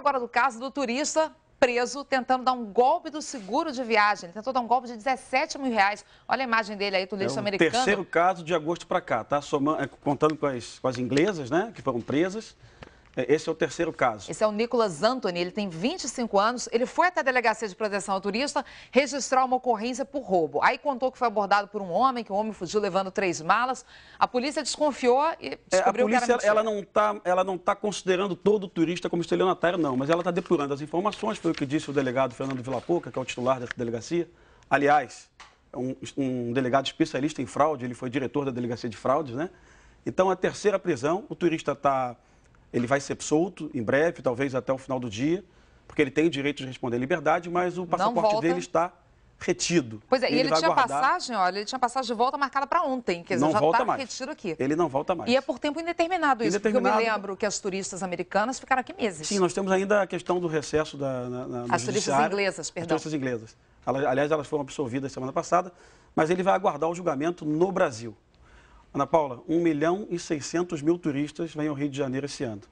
agora do caso do turista preso tentando dar um golpe do seguro de viagem. Ele tentou dar um golpe de 17 mil reais. Olha a imagem dele aí, turista é americano. terceiro caso de agosto para cá, tá? Somando, é, contando com as, com as inglesas, né, que foram presas. É, esse é o terceiro caso. Esse é o Nicolas Anthony, ele tem 25 anos, ele foi até a Delegacia de Proteção ao Turista registrar uma ocorrência por roubo. Aí contou que foi abordado por um homem, que o homem fugiu levando três malas. A polícia desconfiou e descobriu é, a polícia, que era A não tá, ela não está considerando todo o turista como estelionatário, não, mas ela está depurando as informações, foi o que disse o delegado Fernando Vilapouca, que é o titular dessa delegacia. Aliás, é um, um delegado especialista em fraude, ele foi diretor da Delegacia de Fraudes, né? Então, a terceira prisão, o turista está ele vai ser solto em breve, talvez até o final do dia, porque ele tem o direito de responder em liberdade, mas o passaporte dele está retido. Pois é, ele e ele, tinha passagem, olha, ele tinha passagem de volta marcada para ontem, quer dizer, não já volta tá mais. aqui. Ele não volta mais. E é por tempo indeterminado isso, indeterminado... porque eu me lembro que as turistas americanas ficaram aqui meses. Sim, nós temos ainda a questão do recesso da... Na, na, as turistas inglesas, perdão. As turistas inglesas. Aliás, elas foram absolvidas semana passada, mas ele vai aguardar o julgamento no Brasil. Ana Paula, 1 milhão e 600 mil turistas vêm ao Rio de Janeiro esse ano.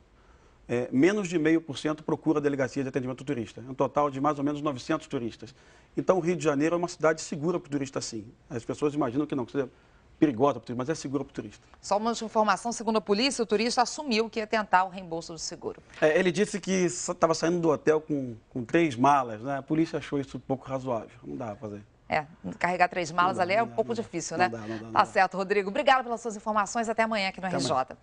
É, menos de meio por cento procura a delegacia de atendimento turista, é um total de mais ou menos 900 turistas. Então, o Rio de Janeiro é uma cidade segura para o turista, sim. As pessoas imaginam que não, que seja perigosa, mas é segura para o turista. Só uma informação, segundo a polícia, o turista assumiu que ia tentar o reembolso do seguro. É, ele disse que estava saindo do hotel com, com três malas, né? A polícia achou isso pouco razoável, não dá para fazer. É, carregar três malas dá, ali é um pouco difícil, né? Não dá, não dá, não tá certo, Rodrigo. Obrigada pelas suas informações. Até amanhã aqui no até RJ. Amanhã.